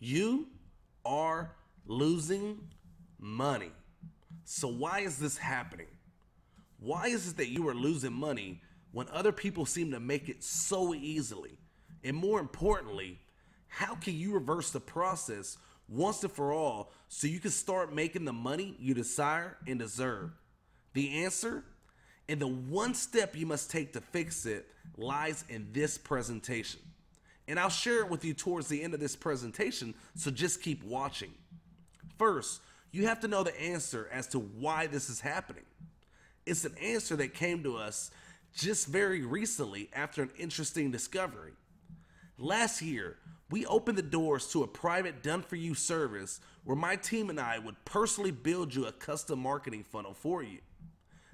You are losing money. So, why is this happening? Why is it that you are losing money when other people seem to make it so easily? And more importantly, how can you reverse the process once and for all so you can start making the money you desire and deserve? The answer and the one step you must take to fix it lies in this presentation and I'll share it with you towards the end of this presentation, so just keep watching. First, you have to know the answer as to why this is happening. It's an answer that came to us just very recently after an interesting discovery. Last year, we opened the doors to a private done for you service where my team and I would personally build you a custom marketing funnel for you.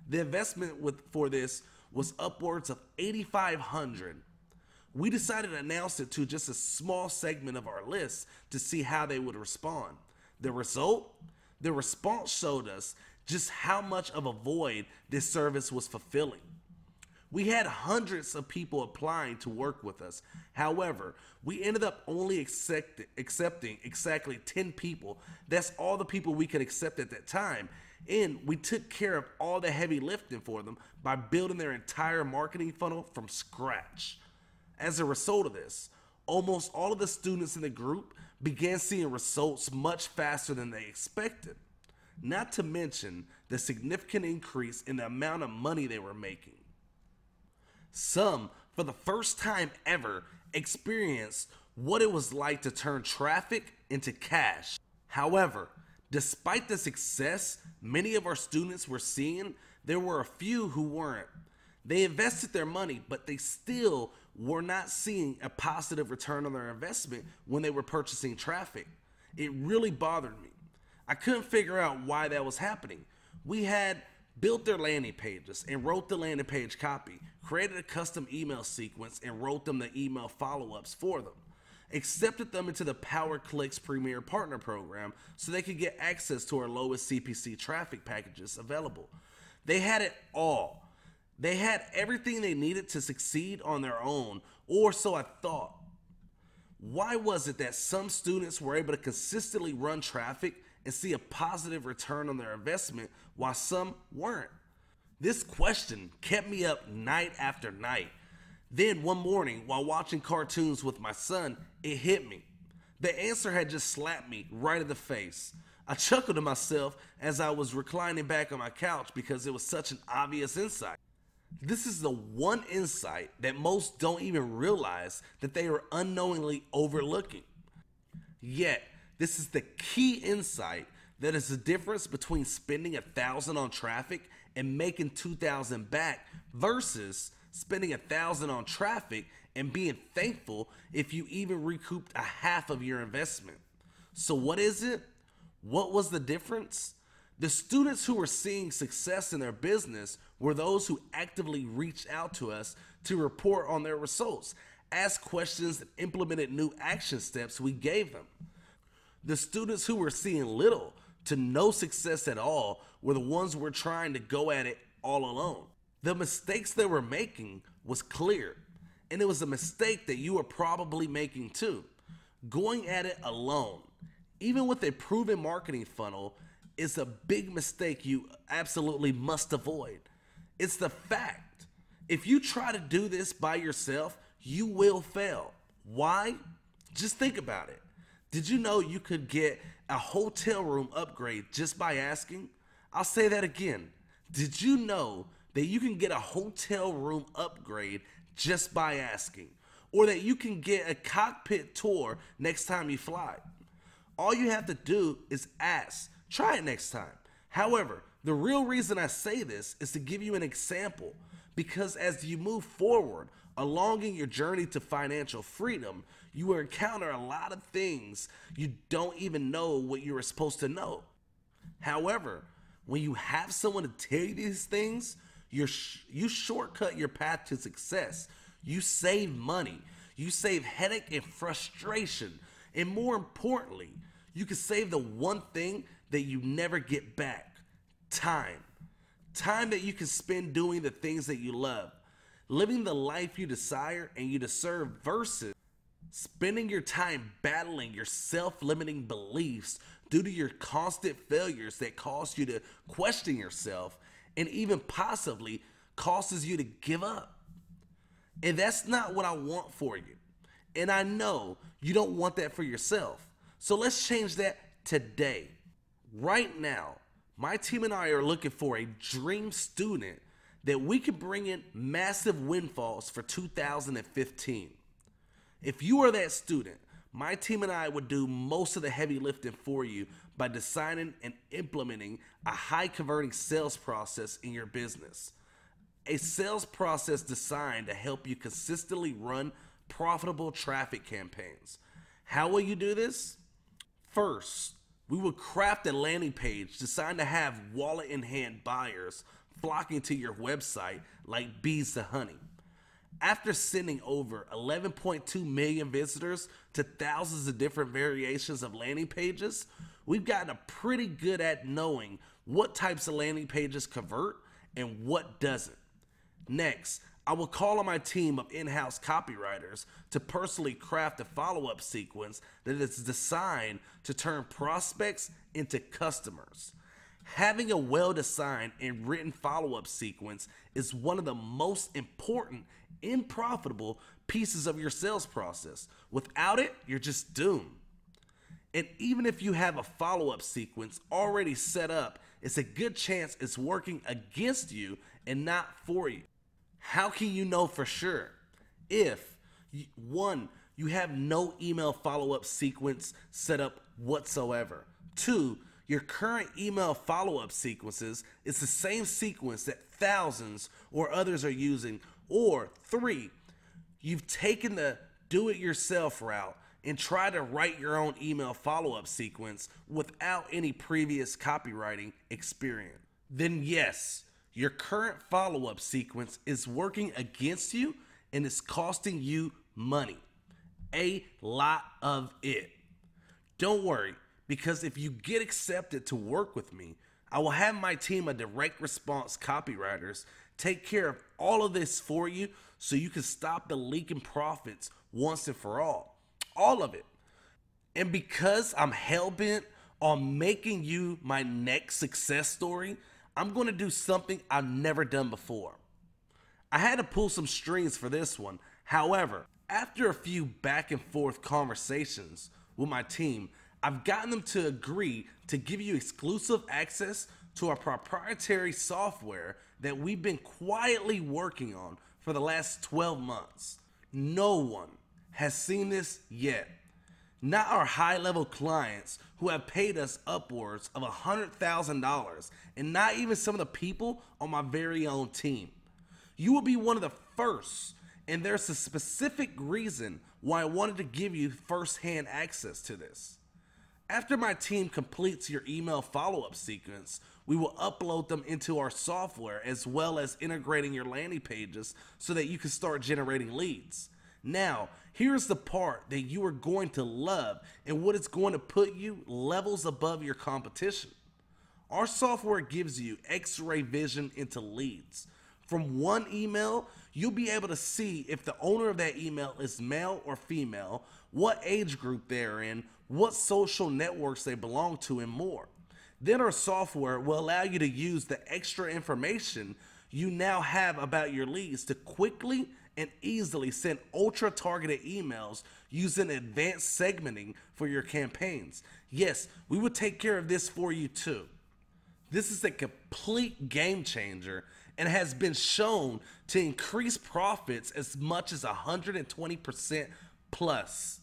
The investment with, for this was upwards of 8500 we decided to announce it to just a small segment of our list to see how they would respond. The result? The response showed us just how much of a void this service was fulfilling. We had hundreds of people applying to work with us. However, we ended up only accept, accepting exactly 10 people. That's all the people we could accept at that time. And we took care of all the heavy lifting for them by building their entire marketing funnel from scratch. As a result of this, almost all of the students in the group began seeing results much faster than they expected, not to mention the significant increase in the amount of money they were making. Some, for the first time ever, experienced what it was like to turn traffic into cash. However, despite the success many of our students were seeing, there were a few who weren't. They invested their money, but they still were not seeing a positive return on their investment when they were purchasing traffic. It really bothered me. I couldn't figure out why that was happening. We had built their landing pages and wrote the landing page copy, created a custom email sequence and wrote them the email follow ups for them, accepted them into the PowerClicks Premier Partner Program so they could get access to our lowest CPC traffic packages available. They had it all they had everything they needed to succeed on their own, or so I thought. Why was it that some students were able to consistently run traffic and see a positive return on their investment while some weren't? This question kept me up night after night. Then one morning, while watching cartoons with my son, it hit me. The answer had just slapped me right in the face. I chuckled to myself as I was reclining back on my couch because it was such an obvious insight. This is the one insight that most don't even realize that they are unknowingly overlooking. Yet, this is the key insight that is the difference between spending a thousand on traffic and making 2000 back versus spending a thousand on traffic and being thankful if you even recouped a half of your investment. So, what is it? What was the difference? The students who were seeing success in their business were those who actively reached out to us to report on their results, asked questions, and implemented new action steps we gave them. The students who were seeing little to no success at all were the ones who were trying to go at it all alone. The mistakes they were making was clear, and it was a mistake that you were probably making too. Going at it alone, even with a proven marketing funnel, is a big mistake you absolutely must avoid. It's the fact. If you try to do this by yourself, you will fail. Why? Just think about it. Did you know you could get a hotel room upgrade just by asking? I'll say that again. Did you know that you can get a hotel room upgrade just by asking? Or that you can get a cockpit tour next time you fly? All you have to do is ask. Try it next time. However, the real reason I say this is to give you an example because as you move forward along in your journey to financial freedom, you will encounter a lot of things you don't even know what you were supposed to know. However, when you have someone to tell you these things, you sh- you shortcut your path to success. You save money, you save headache and frustration, and more importantly, you can save the one thing that you never get back time. Time that you can spend doing the things that you love, living the life you desire and you deserve, versus spending your time battling your self limiting beliefs due to your constant failures that cause you to question yourself and even possibly causes you to give up. And that's not what I want for you. And I know you don't want that for yourself. So let's change that today right now, my team and I are looking for a dream student that we can bring in massive windfalls for 2015. If you are that student, my team and I would do most of the heavy lifting for you by designing and implementing a high converting sales process in your business. A sales process designed to help you consistently run profitable traffic campaigns. How will you do this? First, we would craft a landing page designed to have wallet in hand buyers flocking to your website like bees to honey. After sending over 11.2 million visitors to thousands of different variations of landing pages, we've gotten pretty good at knowing what types of landing pages convert and what doesn't. Next, I will call on my team of in house copywriters to personally craft a follow up sequence that is designed to turn prospects into customers. Having a well designed and written follow up sequence is one of the most important and profitable pieces of your sales process. Without it, you're just doomed. And even if you have a follow up sequence already set up, it's a good chance it's working against you and not for you. How can you know for sure if one, you have no email follow up sequence set up whatsoever? Two, your current email follow up sequences is the same sequence that thousands or others are using. Or three, you've taken the do it yourself route and try to write your own email follow up sequence without any previous copywriting experience. Then, yes, your current follow up sequence is working against you and it's costing you money. A lot of it. Don't worry, because if you get accepted to work with me, I will have my team of direct response copywriters take care of all of this for you so you can stop the leaking profits once and for all. All of it. And because I'm hell bent on making you my next success story, I'm going to do something I've never done before. I had to pull some strings for this one. However, after a few back and forth conversations with my team, I've gotten them to agree to give you exclusive access to our proprietary software that we've been quietly working on for the last 12 months. No one has seen this yet not our high level clients who have paid us upwards of $100,000, and not even some of the people on my very own team. You will be one of the first, and there's a specific reason why I wanted to give you first hand access to this. After my team completes your email follow up sequence, we will upload them into our software as well as integrating your landing pages so that you can start generating leads. Now, here's the part that you are going to love and what it's going to put you levels above your competition. Our software gives you x ray vision into leads. From one email, you'll be able to see if the owner of that email is male or female, what age group they're in, what social networks they belong to, and more. Then our software will allow you to use the extra information you now have about your leads to quickly and easily send ultra targeted emails using advanced segmenting for your campaigns. Yes, we will take care of this for you too. This is a complete game changer and has been shown to increase profits as much as 120% plus.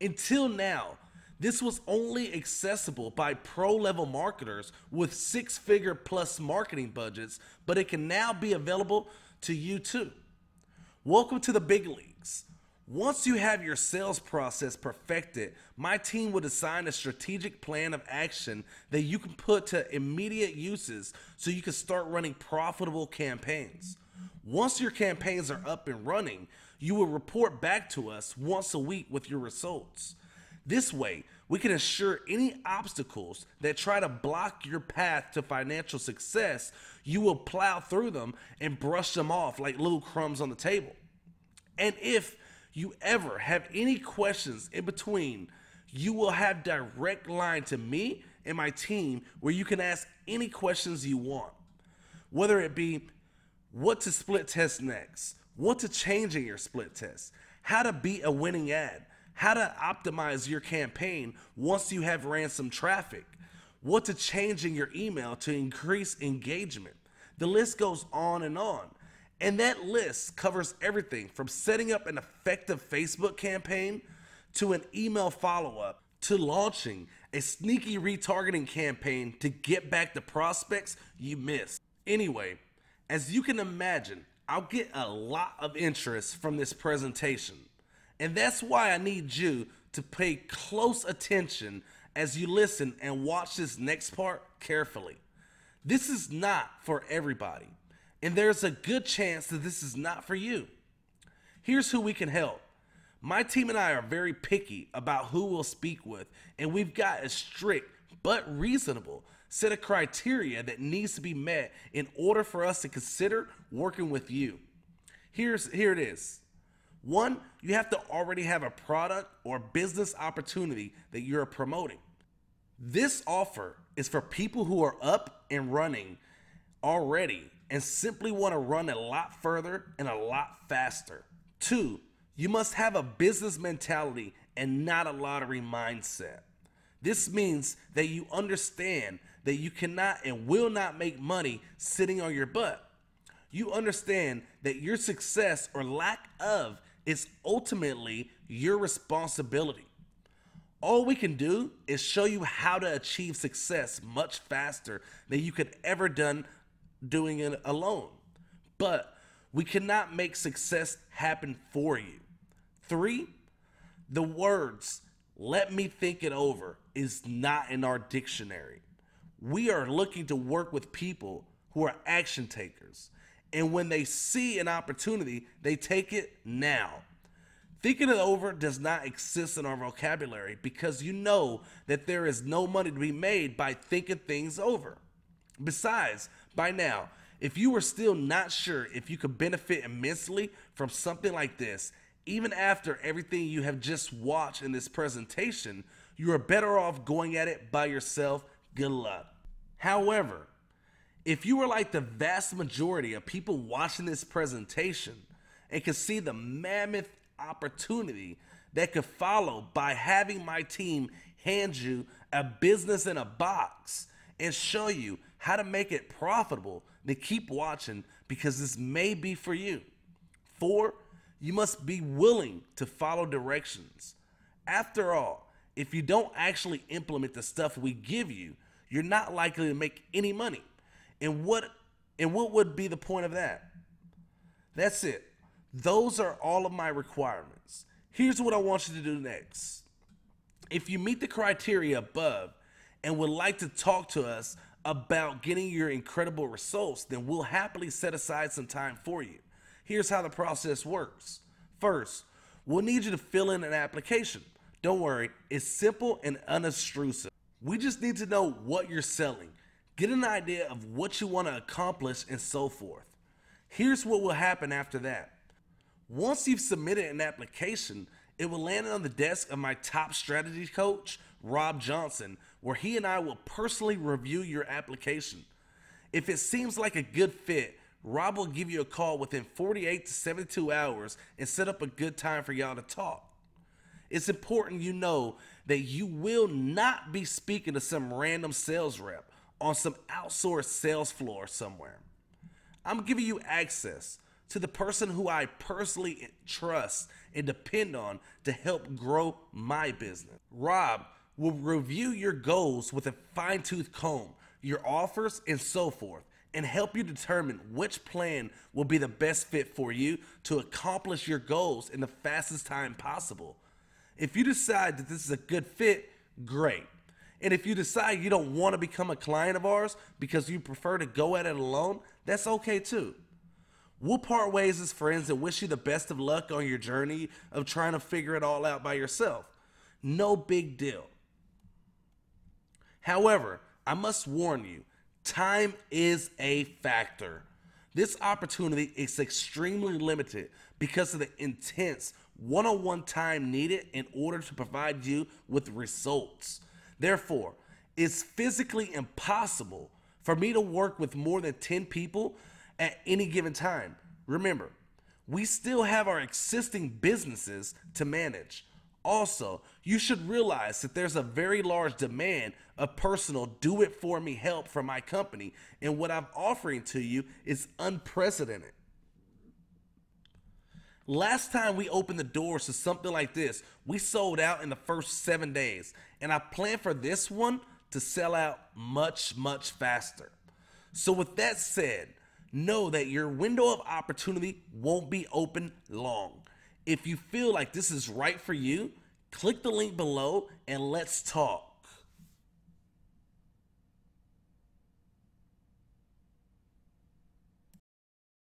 Until now, this was only accessible by pro level marketers with six figure plus marketing budgets, but it can now be available to you too. Welcome to the big leagues. Once you have your sales process perfected, my team will design a strategic plan of action that you can put to immediate uses so you can start running profitable campaigns. Once your campaigns are up and running, you will report back to us once a week with your results. This way, we can assure any obstacles that try to block your path to financial success, you will plow through them and brush them off like little crumbs on the table. And if you ever have any questions in between, you will have direct line to me and my team where you can ask any questions you want. Whether it be what to split test next, what to change in your split test, how to beat a winning ad, how to optimize your campaign once you have ransom traffic, what to change in your email to increase engagement. The list goes on and on. And that list covers everything from setting up an effective Facebook campaign to an email follow up to launching a sneaky retargeting campaign to get back the prospects you missed. Anyway, as you can imagine, I'll get a lot of interest from this presentation. And that's why I need you to pay close attention as you listen and watch this next part carefully. This is not for everybody, and there's a good chance that this is not for you. Here's who we can help. My team and I are very picky about who we'll speak with, and we've got a strict but reasonable set of criteria that needs to be met in order for us to consider working with you. Here's here it is. One, you have to already have a product or business opportunity that you're promoting. This offer is for people who are up and running already and simply want to run a lot further and a lot faster. Two, you must have a business mentality and not a lottery mindset. This means that you understand that you cannot and will not make money sitting on your butt. You understand that your success or lack of is ultimately your responsibility. All we can do is show you how to achieve success much faster than you could ever done doing it alone. But we cannot make success happen for you. 3. The words let me think it over is not in our dictionary. We are looking to work with people who are action takers and when they see an opportunity, they take it now. Thinking it over does not exist in our vocabulary because you know that there is no money to be made by thinking things over. Besides, by now, if you are still not sure if you could benefit immensely from something like this, even after everything you have just watched in this presentation, you are better off going at it by yourself. Good luck. However, if you were like the vast majority of people watching this presentation and could see the mammoth opportunity that could follow by having my team hand you a business in a box and show you how to make it profitable, then keep watching because this may be for you. Four, you must be willing to follow directions. After all, if you don't actually implement the stuff we give you, you're not likely to make any money. And what and what would be the point of that? That's it. Those are all of my requirements. Here's what I want you to do next. If you meet the criteria above and would like to talk to us about getting your incredible results, then we'll happily set aside some time for you. Here's how the process works. First, we'll need you to fill in an application. Don't worry, it's simple and unobtrusive. We just need to know what you're selling, Get an idea of what you want to accomplish and so forth. Here's what will happen after that. Once you've submitted an application, it will land on the desk of my top strategy coach, Rob Johnson, where he and I will personally review your application. If it seems like a good fit, Rob will give you a call within 48 to 72 hours and set up a good time for y'all to talk. It's important you know that you will not be speaking to some random sales rep on some outsourced sales floor somewhere. I'm giving you access to the person who I personally trust and depend on to help grow my business. Rob will review your goals with a fine tooth comb, your offers, and so forth, and help you determine which plan will be the best fit for you to accomplish your goals in the fastest time possible. If you decide that this is a good fit, great. And if you decide you don't want to become a client of ours because you prefer to go at it alone, that's okay too. We'll part ways as friends and wish you the best of luck on your journey of trying to figure it all out by yourself. No big deal. However, I must warn you time is a factor. This opportunity is extremely limited because of the intense one on one time needed in order to provide you with results. Therefore, it's physically impossible for me to work with more than 10 people at any given time. Remember, we still have our existing businesses to manage. Also, you should realize that there's a very large demand of personal do it for me help from my company, and what I'm offering to you is unprecedented. Last time we opened the doors to something like this, we sold out in the first seven days, and I plan for this one to sell out much, much faster. So, with that said, know that your window of opportunity won't be open long. If you feel like this is right for you, click the link below and let's talk.